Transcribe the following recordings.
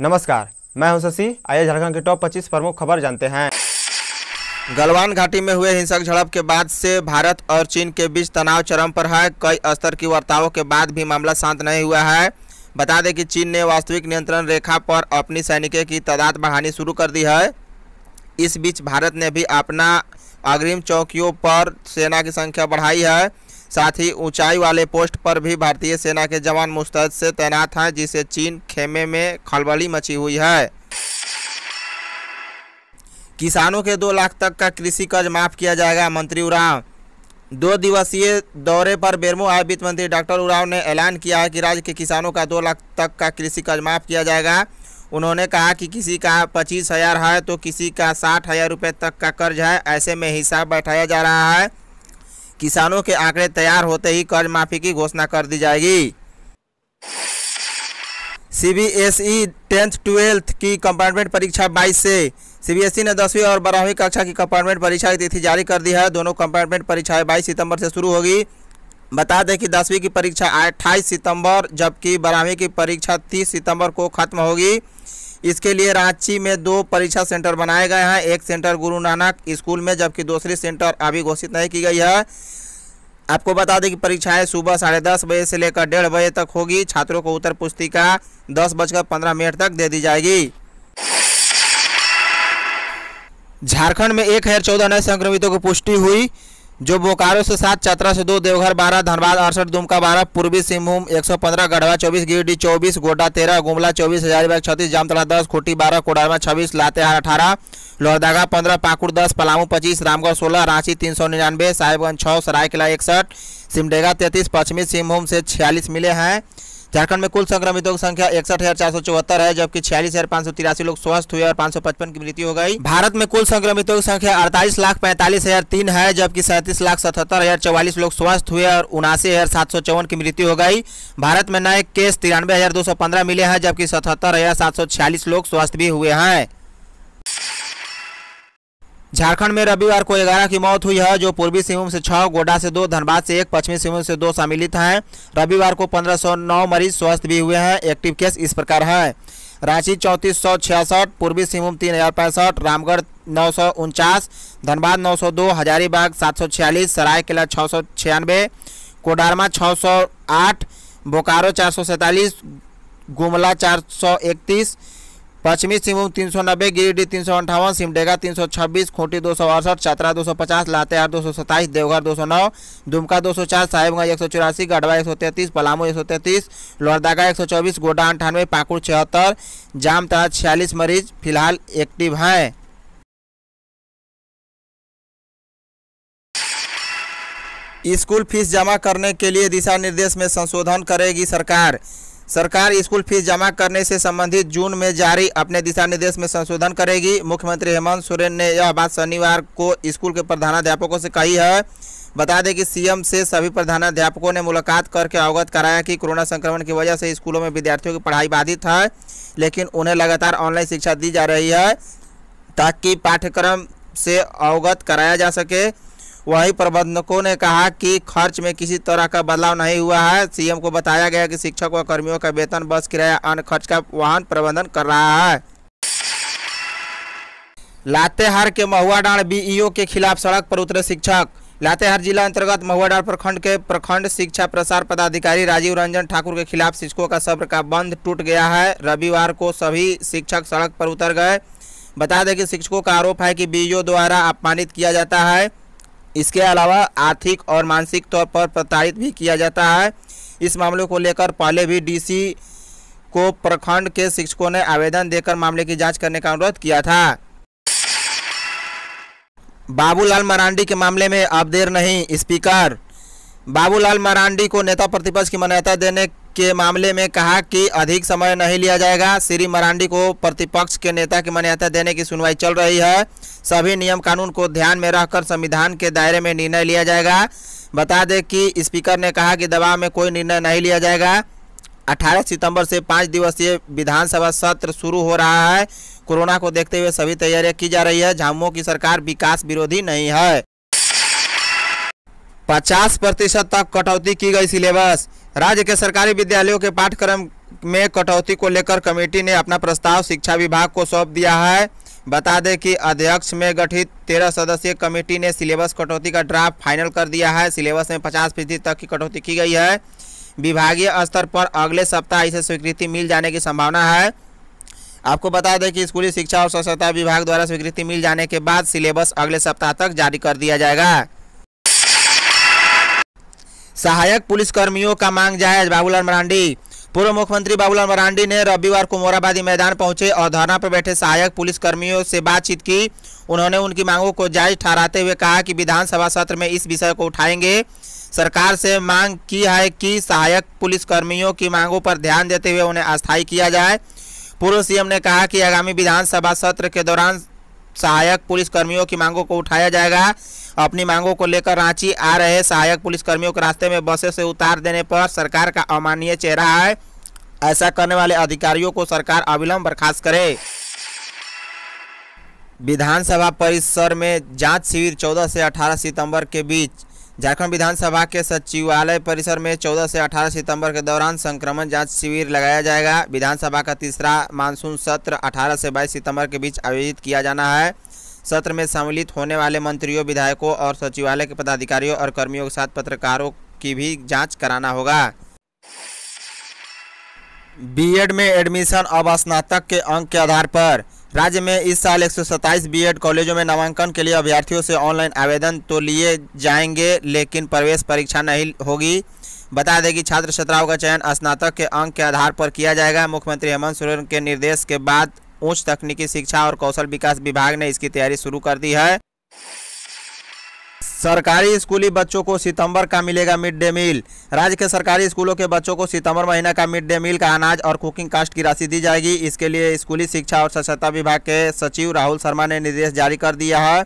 नमस्कार मैं हूं शशि आइए झारखंड के टॉप 25 प्रमुख खबर जानते हैं गलवान घाटी में हुए हिंसक झड़प के बाद से भारत और चीन के बीच तनाव चरम पर है कई स्तर की वार्ताओं के बाद भी मामला शांत नहीं हुआ है बता दें कि चीन ने वास्तविक नियंत्रण रेखा पर अपनी सैनिकों की तादाद बढ़ानी शुरू कर दी है इस बीच भारत ने भी अपना अग्रिम चौकियों पर सेना की संख्या बढ़ाई है साथ ही ऊंचाई वाले पोस्ट पर भी भारतीय सेना के जवान मुस्तैद से तैनात हैं जिसे चीन खेमे में खलबली मची हुई है किसानों के दो लाख तक का कृषि कर्ज माफ किया जाएगा मंत्री उराव दो दिवसीय दौरे पर बेरमो आय वित्त मंत्री डॉक्टर उराव ने ऐलान किया है कि राज्य के किसानों का दो लाख तक का कृषि कर्ज माफ किया जाएगा उन्होंने कहा कि किसी का पच्चीस हज़ार है तो किसी का साठ हज़ार रुपये तक का कर्ज है ऐसे में हिसाब बैठाया जा रहा है किसानों के आंकड़े तैयार होते ही कर्ज माफी की घोषणा कर दी जाएगी सीबीएसई टेंथ ट्वेल्थ की कंपार्टमेंट परीक्षा 22 से सीबीएसई ने दसवीं और बारहवीं कक्षा की कंपार्टमेंट परीक्षा की तिथि जारी कर दी है दोनों कंपार्टमेंट परीक्षाएं 22 सितंबर से शुरू होगी बता दें कि दसवीं की परीक्षा 28 सितंबर जबकि बारहवीं की परीक्षा 30 सितंबर को खत्म होगी इसके लिए रांची में दो परीक्षा सेंटर बनाए गए हैं एक सेंटर गुरु नानक स्कूल में जबकि दूसरी सेंटर अभी घोषित नहीं की गई है आपको बता दें कि परीक्षाएं सुबह साढ़े दस बजे से लेकर डेढ़ बजे तक होगी छात्रों को उत्तर पुस्तिका दस बजकर पंद्रह मिनट तक दे दी जाएगी झारखंड में एक हजार चौदह नए संक्रमितों की पुष्टि हुई जो बोकारो से सात चतरा से दो देवघर बारह धनबाद अड़सठ दुमका बारह पूर्वी सिंहभूम एक सौ पंद्रह गढ़वा चौबीस गिरडीह चौबीस गोडा तेरह गुमला चौबीस हजारीबाग छत्तीस जामतला दस खुटी बारह कोडारमा छब्बीस लातेहार अठारह लोहरदागा पंद्रह पाकुड़ दस पलामू पच्चीस रामगढ़ सोलह रांची तीन सौ निन्यानवे साहेबगंज छः सरायकला इकसठ सिमडेगा तैंतीस पश्चिमी सिंहभूम से छियालीस मिले हैं झारखंड में कुल संक्रमितों की संख्या इकसठ हजार चार सौ चौहत्तर है जबकि छियालीस हजार पांच सौ तिरासी लोग स्वस्थ हुए और पांच सौ पचपन की मृत्यु हो गई भारत में कुल संक्रमितों की संख्या अड़तालीस लाख पैंतालीस हजार तीन है जबकि सैंतीस लाख सतहत्तर हजार चौवालीस लोग स्वस्थ हुए और उनासी हजार सात सौ चौवन की मृत्यु हो गई भारत में नए केस तिरानवे हजार दो सौ पंद्रह मिले हैं जबकि सतहत्तर हजार सात सौ छियालीस लोग स्वस्थ भी हुए हैं झारखंड में रविवार को ग्यारह की मौत हुई है जो पूर्वी सिंहभूम से छह गोडा से दो धनबाद से एक पश्चिमी सिंहभूम से दो सम्मिलित हैं रविवार को 1509 मरीज स्वस्थ भी हुए हैं एक्टिव केस इस प्रकार है रांची चौंतीस सौ छियासठ पूर्वी सिंहभूम तीन हज़ार पैंसठ रामगढ़ नौ सौ उनचास धनबाद नौ सौ दो हजारीबाग सात सौ छियालीस सरायकेला छः सौ छियानवे कोडारमा छः सौ आठ बोकारो चार सौ सैंतालीस गुमला चार सौ इकतीस पश्चिमी सिंहभूम तीन सौ नब्बे गिरिडीह तीन सौ अंठावन सिमडेगा तीन सौ छब्बीस खूंटी दो सौ अड़सठ चतरा दो सौ पचास लातेहार दो सौ सत्ताईस देवघर दो सौ नौ दुमका दो सौ चार साहिबगंज एक सौ चौरासी गढ़वा एक सौ तैंतीस पलामू एक सौ तैंतीस लोहरदागा एक सौ चौबीस गोडा अंठानवे पाकुड़ छिहत्तर जामतरा छियालीस मरीज फिलहाल एक्टिव हैं स्कूल फीस जमा करने के लिए दिशा निर्देश में संशोधन करेगी सरकार सरकार स्कूल फीस जमा करने से संबंधित जून में जारी अपने दिशा निर्देश में संशोधन करेगी मुख्यमंत्री हेमंत सोरेन ने यह बात शनिवार को स्कूल के प्रधानाध्यापकों से कही है बता दें कि सीएम से सभी प्रधानाध्यापकों ने मुलाकात करके अवगत कराया कि कोरोना संक्रमण की वजह से स्कूलों में विद्यार्थियों की पढ़ाई बाधित है लेकिन उन्हें लगातार ऑनलाइन शिक्षा दी जा रही है ताकि पाठ्यक्रम से अवगत कराया जा सके वहीं प्रबंधकों ने कहा कि खर्च में किसी तरह का बदलाव नहीं हुआ है सीएम को बताया गया कि शिक्षक व कर्मियों का वेतन बस किराया अन्य खर्च का वाहन प्रबंधन कर रहा है लातेहार के महुआडांड बीईओ के खिलाफ सड़क पर उतरे शिक्षक लातेहार जिला अंतर्गत महुआडांड प्रखंड के प्रखंड शिक्षा प्रसार पदाधिकारी राजीव रंजन ठाकुर के खिलाफ शिक्षकों का सब्र का बंद टूट गया है रविवार को सभी शिक्षक सड़क पर उतर गए बता दें कि शिक्षकों का आरोप है कि बीईओ द्वारा अपमानित किया जाता है इसके अलावा आर्थिक और मानसिक तौर पर प्रताड़ित भी किया जाता है इस मामले को लेकर पहले भी डीसी को प्रखंड के शिक्षकों ने आवेदन देकर मामले की जांच करने का अनुरोध किया था बाबूलाल मरांडी के मामले में अब देर नहीं स्पीकर बाबूलाल मरांडी को नेता प्रतिपक्ष की मान्यता देने के मामले में कहा कि अधिक समय नहीं लिया जाएगा श्री मरांडी को प्रतिपक्ष के नेता की मान्यता देने की सुनवाई चल रही है सभी नियम कानून को ध्यान में रखकर संविधान के दायरे में निर्णय लिया जाएगा बता दें कि स्पीकर ने कहा कि दबाव में कोई निर्णय नहीं लिया जाएगा 18 सितंबर से पाँच दिवसीय विधानसभा सत्र शुरू हो रहा है कोरोना को देखते हुए सभी तैयारियां की जा रही है झामुमो की सरकार विकास विरोधी नहीं है पचास प्रतिशत तक कटौती की गई सिलेबस राज्य के सरकारी विद्यालयों के पाठ्यक्रम में कटौती को लेकर कमेटी ने अपना प्रस्ताव शिक्षा विभाग को सौंप दिया है बता दें कि अध्यक्ष में गठित तेरह सदस्यीय कमेटी ने सिलेबस कटौती का ड्राफ्ट फाइनल कर दिया है सिलेबस में पचास फीसदी तक की कटौती की गई है विभागीय स्तर पर अगले सप्ताह इसे स्वीकृति मिल जाने की संभावना है आपको बता दें कि स्कूली शिक्षा और स्वच्छता विभाग द्वारा स्वीकृति मिल जाने के बाद सिलेबस अगले सप्ताह तक जारी कर दिया जाएगा सहायक पुलिसकर्मियों का मांग जायज बाबूलाल मरांडी पूर्व मुख्यमंत्री बाबूलाल मरांडी ने रविवार को मोराबादी मैदान पहुंचे और धरना पर बैठे सहायक पुलिसकर्मियों से बातचीत की उन्होंने उनकी मांगों को जायज ठहराते हुए कहा कि विधानसभा सत्र में इस विषय को उठाएंगे सरकार से मांग की है कि सहायक पुलिसकर्मियों की मांगों पर ध्यान देते हुए उन्हें अस्थायी किया जाए पूर्व सीएम ने कहा कि आगामी विधानसभा सत्र के दौरान सहायक पुलिसकर्मियों की मांगों को उठाया जाएगा अपनी मांगों को लेकर रांची आ रहे सहायक पुलिसकर्मियों को रास्ते में बसे से उतार देने पर सरकार का अमान्य चेहरा है ऐसा करने वाले अधिकारियों को सरकार अविलंब बर्खास्त करे विधानसभा परिसर में जांच शिविर 14 से 18 सितंबर के बीच झारखंड विधानसभा के सचिवालय परिसर में 14 से 18 सितंबर के दौरान संक्रमण जांच शिविर लगाया जाएगा विधानसभा का तीसरा मानसून सत्र 18 से 22 सितंबर के बीच आयोजित किया जाना है सत्र में सम्मिलित होने वाले मंत्रियों विधायकों और सचिवालय के पदाधिकारियों और कर्मियों के साथ पत्रकारों की भी जाँच कराना होगा बीएड में एडमिशन अब स्नातक के अंक के आधार पर राज्य में इस साल एक सौ बीएड कॉलेजों में नामांकन के लिए अभ्यर्थियों से ऑनलाइन आवेदन तो लिए जाएंगे लेकिन प्रवेश परीक्षा नहीं होगी बता दें कि छात्र छात्राओं का चयन स्नातक के अंक के आधार पर किया जाएगा मुख्यमंत्री हेमंत सोरेन के निर्देश के बाद उच्च तकनीकी शिक्षा और कौशल विकास विभाग ने इसकी तैयारी शुरू कर दी है सरकारी स्कूली बच्चों को सितंबर का मिलेगा मिड डे मील राज्य के सरकारी स्कूलों के बच्चों को सितंबर महीना का मिड डे मील का अनाज और कुकिंग कास्ट की राशि दी जाएगी इसके लिए स्कूली शिक्षा और सक्षरता विभाग के सचिव राहुल शर्मा ने निर्देश जारी कर दिया है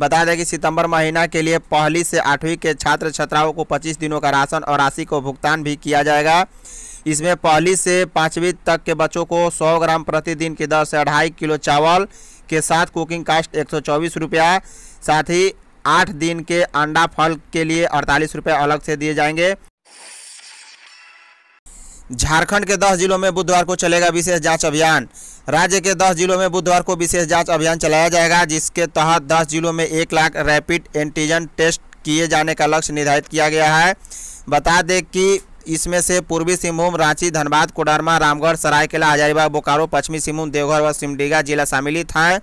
बताया दें कि सितंबर महीना के लिए पहली से आठवीं के छात्र छात्राओं को पच्चीस दिनों का राशन और राशि को भुगतान भी किया जाएगा इसमें पहली से पाँचवीं तक के बच्चों को सौ ग्राम प्रतिदिन की दर से अढ़ाई किलो चावल के साथ कुकिंग कास्ट एक सौ रुपया साथ ही आठ दिन के अंडा फल के लिए अड़तालीस रुपये अलग से दिए जाएंगे झारखंड के 10 जिलों में बुधवार को चलेगा विशेष जांच अभियान राज्य के 10 जिलों में बुधवार को विशेष जांच अभियान चलाया जाएगा जिसके तहत 10 जिलों में एक लाख रैपिड एंटीजन टेस्ट किए जाने का लक्ष्य निर्धारित किया गया है बता दें कि इसमें से पूर्वी सिंहभूम रांची धनबाद कोडरमा रामगढ़ सरायकेला हजारीबाग बोकारो पश्चिमी सिंहभूम देवघर व सिमडीगा जिला सम्मिलित हैं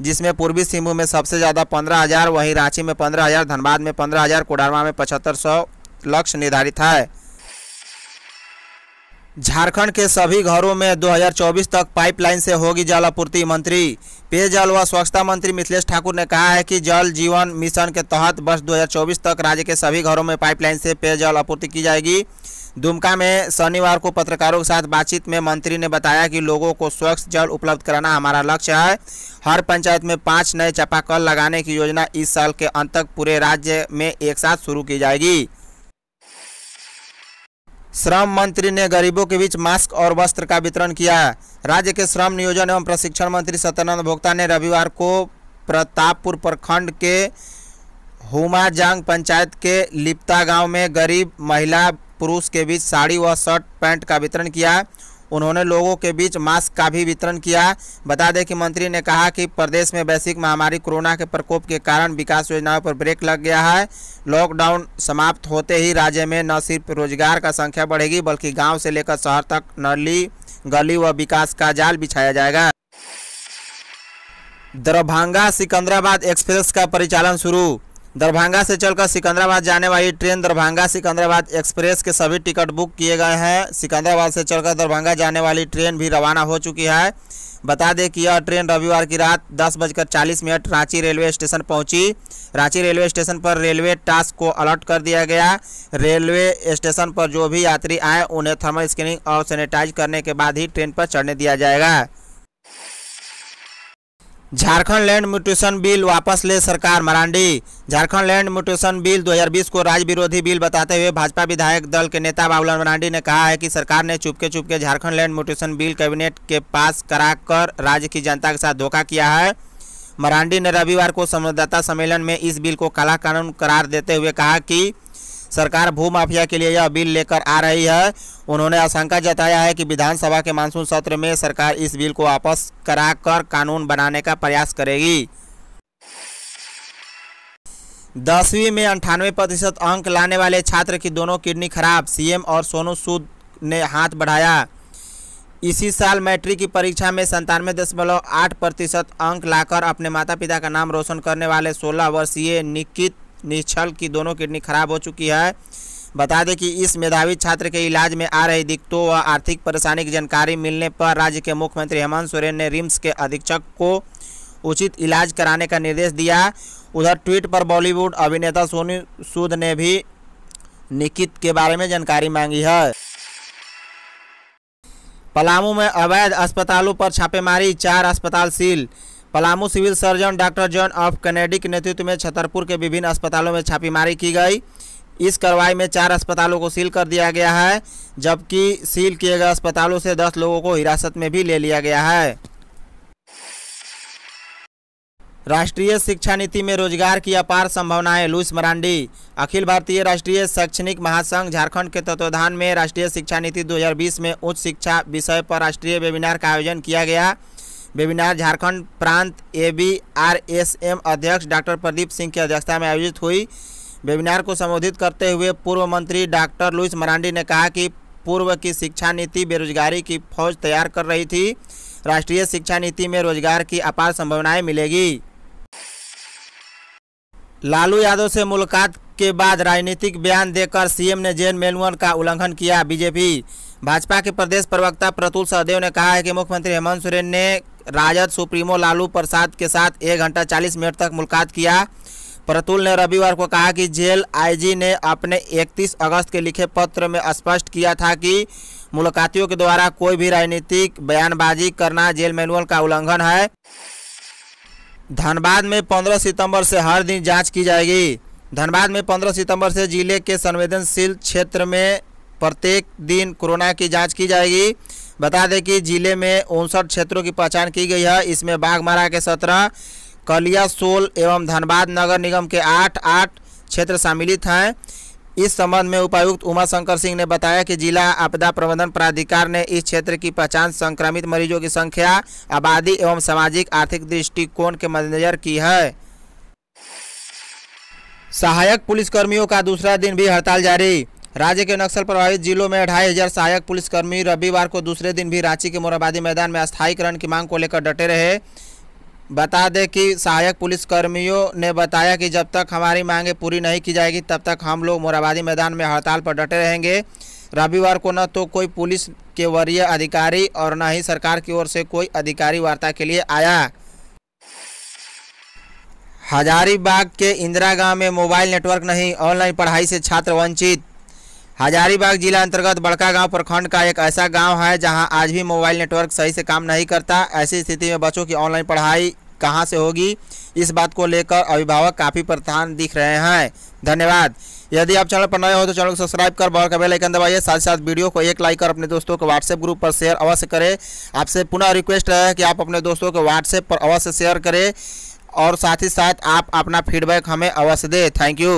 जिसमें पूर्वी सिंहभूम में सबसे ज़्यादा पंद्रह हज़ार वहीं रांची में पंद्रह हज़ार धनबाद में पंद्रह हज़ार कोडरमा में पचहत्तर सौ लक्ष्य निर्धारित है झारखंड के सभी घरों में 2024 तक पाइपलाइन से होगी जल आपूर्ति मंत्री पेयजल व स्वच्छता मंत्री मिथिलेश ठाकुर ने कहा है कि जल जीवन मिशन के तहत वर्ष 2024 तक राज्य के सभी घरों में पाइपलाइन से पेयजल आपूर्ति की जाएगी दुमका में शनिवार को पत्रकारों के साथ बातचीत में मंत्री ने बताया कि लोगों को स्वच्छ जल उपलब्ध कराना हमारा लक्ष्य है हर पंचायत में पाँच नए चापाकल लगाने की योजना इस साल के अंत तक पूरे राज्य में एक साथ शुरू की जाएगी श्रम मंत्री ने गरीबों के बीच मास्क और वस्त्र का वितरण किया राज्य के श्रम नियोजन एवं प्रशिक्षण मंत्री सत्यानंद भोक्ता ने रविवार को प्रतापपुर प्रखंड के हुमाजांग पंचायत के लिप्ता गांव में गरीब महिला पुरुष के बीच साड़ी व शर्ट पैंट का वितरण किया उन्होंने लोगों के बीच मास्क का भी वितरण किया बता दें कि मंत्री ने कहा कि प्रदेश में वैश्विक महामारी कोरोना के प्रकोप के कारण विकास योजनाओं पर ब्रेक लग गया है लॉकडाउन समाप्त होते ही राज्य में न सिर्फ रोजगार का संख्या बढ़ेगी बल्कि गांव से लेकर शहर तक नली गली व विकास का जाल बिछाया जाएगा दरभंगा सिकंदराबाद एक्सप्रेस का परिचालन शुरू दरभंगा से चलकर सिकंदराबाद जाने वाली ट्रेन दरभंगा सिकंदराबाद एक्सप्रेस के सभी टिकट बुक किए गए हैं सिकंदराबाद से चलकर दरभंगा जाने वाली ट्रेन भी रवाना हो चुकी है बता दें कि यह ट्रेन रविवार की रात दस बजकर चालीस मिनट रांची रेलवे स्टेशन पहुंची रांची रेलवे स्टेशन पर रेलवे टास्क को अलर्ट कर दिया गया रेलवे स्टेशन पर जो भी यात्री आए उन्हें थर्मल स्क्रीनिंग और सैनिटाइज करने के बाद ही ट्रेन पर चढ़ने दिया जाएगा झारखंड लैंड म्यूटेशन बिल वापस ले सरकार Marandi Jharkhand land mutation bill 2020 को राज्य विरोधी बिल बताते हुए भाजपा विधायक दल के नेता बाबूलाल मरांडी ने कहा है कि सरकार ने चुपके चुपके Jharkhand land mutation bill cabinet के पास कराकर राज्य की जनता के साथ धोखा किया है मरांडी ने रविवार को संवाददाता सम्मेलन में इस बिल को काला कानून करार देते हुए कहा कि सरकार भूमाफिया के लिए यह बिल लेकर आ रही है उन्होंने आशंका जताया है कि विधानसभा के मानसून सत्र में सरकार इस बिल को वापस करा कर कानून बनाने का प्रयास करेगी दसवीं में अंठानवे प्रतिशत अंक लाने वाले छात्र की दोनों किडनी खराब सीएम और सोनू सूद ने हाथ बढ़ाया इसी साल मैट्रिक की परीक्षा में संतानवे दशमलव आठ प्रतिशत अंक लाकर अपने माता पिता का नाम रोशन करने वाले सोलह वर्षीय निकित निश्चल की दोनों किडनी खराब हो चुकी है बता दें कि इस मेधावी छात्र के इलाज में आ रही दिक्कतों व आर्थिक परेशानी की जानकारी मिलने पर राज्य के मुख्यमंत्री हेमंत सोरेन ने रिम्स के अधीक्षक को उचित इलाज कराने का निर्देश दिया उधर ट्वीट पर बॉलीवुड अभिनेता सोनी सूद ने भी निकित के बारे में जानकारी मांगी है पलामू में अवैध अस्पतालों पर छापेमारी चार अस्पताल seal Palamu civil surgeon doctor John of Kennedy के नेतृत्व में छतरपुर के विभिन्न अस्पतालों में छापेमारी की गई इस कार्रवाई में चार अस्पतालों को सील कर दिया गया है जबकि सील किए गए अस्पतालों से दस लोगों को हिरासत में भी ले लिया गया है राष्ट्रीय शिक्षा नीति में रोजगार की अपार संभावनाएं लुइस मरांडी अखिल भारतीय राष्ट्रीय शैक्षणिक महासंघ झारखंड के तत्वाधान में राष्ट्रीय शिक्षा नीति 2020 में उच्च शिक्षा विषय पर राष्ट्रीय वेबिनार का आयोजन किया गया वेबिनार झारखंड प्रांत A B R S M अध्यक्ष डॉक्टर प्रदीप सिंह की अध्यक्षता में आयोजित हुई वेबिनार को संबोधित करते हुए पूर्व मंत्री डॉक्टर लुइस मरांडी ने कहा कि पूर्व की शिक्षा नीति बेरोजगारी की फौज तैयार कर रही थी राष्ट्रीय शिक्षा नीति में रोजगार की अपार संभावनाएं मिलेगी लालू यादव से मुलाकात के बाद राजनीतिक बयान देकर सीएम ने जेल मेनुअल का उल्लंघन किया बीजेपी भाजपा के प्रदेश प्रवक्ता प्रतुल सहदेव ने कहा है कि मुख्यमंत्री हेमंत सोरेन ने राजद सुप्रीमो लालू प्रसाद के साथ एक घंटा चालीस मिनट तक मुलाकात किया प्रतुल ने रविवार को कहा कि जेल आईजी ने अपने 31 अगस्त के लिखे पत्र में स्पष्ट किया था कि मुलाकातियों के द्वारा कोई भी राजनीतिक बयानबाजी करना जेल मैनुअल का उल्लंघन है धनबाद में 15 सितंबर से हर दिन जांच की जाएगी धनबाद में 15 सितंबर से जिले के संवेदनशील क्षेत्र में प्रत्येक दिन कोरोना की जांच की जाएगी बता दें कि जिले में उनसठ क्षेत्रों की पहचान की गई है इसमें बाघमारा के सत्रह कलिया सोल एवं धनबाद नगर निगम के आठ आठ क्षेत्र सम्मिलित हैं इस संबंध में उपायुक्त उमा शंकर सिंह ने बताया कि जिला आपदा प्रबंधन प्राधिकार ने इस क्षेत्र की पहचान संक्रमित मरीजों की संख्या आबादी एवं सामाजिक आर्थिक दृष्टिकोण के मद्देनजर की है सहायक पुलिसकर्मियों का दूसरा दिन भी हड़ताल जारी राज्य के नक्सल प्रभावित जिलों में ढाई हजार सहायक पुलिसकर्मी रविवार को दूसरे दिन भी रांची के मोराबादी मैदान में अस्थायीकरण की मांग को लेकर डटे रहे बता दें कि सहायक पुलिसकर्मियों ने बताया कि जब तक हमारी मांगें पूरी नहीं की जाएगी तब तक हम लोग मोराबादी मैदान में हड़ताल पर डटे रहेंगे रविवार को न तो कोई पुलिस के वरीय अधिकारी और न ही सरकार की ओर से कोई अधिकारी वार्ता के लिए आया हजारीबाग के इंदिरा गांव में मोबाइल नेटवर्क नहीं ऑनलाइन पढ़ाई से छात्र वंचित हजारीबाग जिला अंतर्गत बड़का गांव प्रखंड का एक ऐसा गांव है जहां आज भी मोबाइल नेटवर्क सही से काम नहीं करता ऐसी स्थिति में बच्चों की ऑनलाइन पढ़ाई कहां से होगी इस बात को लेकर अभिभावक काफ़ी परेशान दिख रहे हैं धन्यवाद यदि आप चैनल पर नए हो तो चैनल को सब्सक्राइब कर बॉल का बेल आइकन दबाइए साथ साथ वीडियो को एक लाइक कर अपने दोस्तों को व्हाट्सएप ग्रुप पर शेयर अवश्य करें आपसे पुनः रिक्वेस्ट है कि आप अपने दोस्तों को व्हाट्सएप पर अवश्य शेयर करें और साथ ही साथ आप अपना फीडबैक हमें अवश्य दें थैंक यू